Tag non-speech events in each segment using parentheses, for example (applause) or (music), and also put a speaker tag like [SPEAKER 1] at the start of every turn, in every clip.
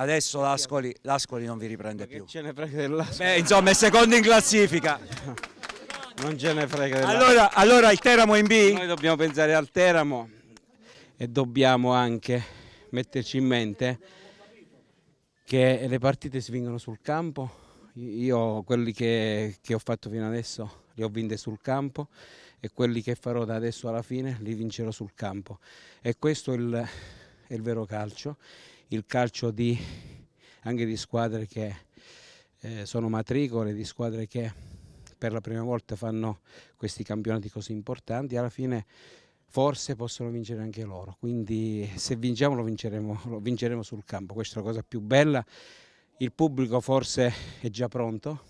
[SPEAKER 1] Adesso l'Ascoli, l'Ascoli non vi riprende più. ce ne
[SPEAKER 2] frega dell'Ascoli? Beh, insomma,
[SPEAKER 1] è secondo in classifica. (laughs) Non ce ne frega dell'Ascoli. Allora, allora il Teramo in B? Noi dobbiamo
[SPEAKER 2] pensare al Teramo e dobbiamo anche metterci in mente che le partite si vengono sul campo. Io quelli che, che ho fatto fino adesso li ho vinte sul campo e quelli che farò da adesso alla fine li vincerò sul campo. E questo è il è il vero calcio, il calcio di, anche di squadre che eh, sono matricole, di squadre che per la prima volta fanno questi campionati così importanti, alla fine forse possono vincere anche loro, quindi se vinciamo lo vinceremo, lo vinceremo sul campo, questa è la cosa più bella, il pubblico forse è già pronto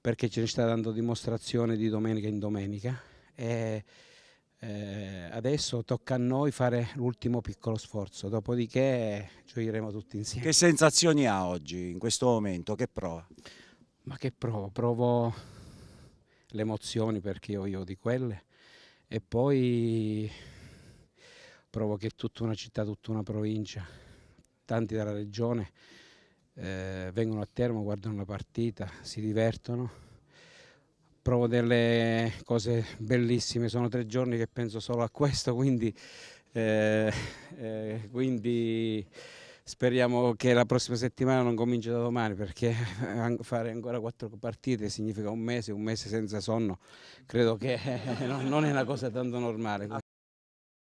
[SPEAKER 2] perché ce ne sta dando dimostrazione di domenica in domenica. E eh, adesso tocca a noi fare l'ultimo piccolo sforzo, dopodiché gioiremo tutti insieme.
[SPEAKER 1] Che sensazioni ha oggi, in questo momento? Che prova? Ma che provo? Provo le emozioni perché io vivo di quelle e
[SPEAKER 2] poi provo che tutta una città, tutta una provincia, tanti della regione eh, vengono a Termo, guardano la partita, si divertono provo delle cose bellissime, sono tre giorni che penso solo a questo, quindi, eh, eh, quindi speriamo che la prossima settimana non cominci da domani perché (laughs) fare ancora quattro partite significa un mese, un mese senza sonno, credo che (laughs) non è una cosa tanto normale.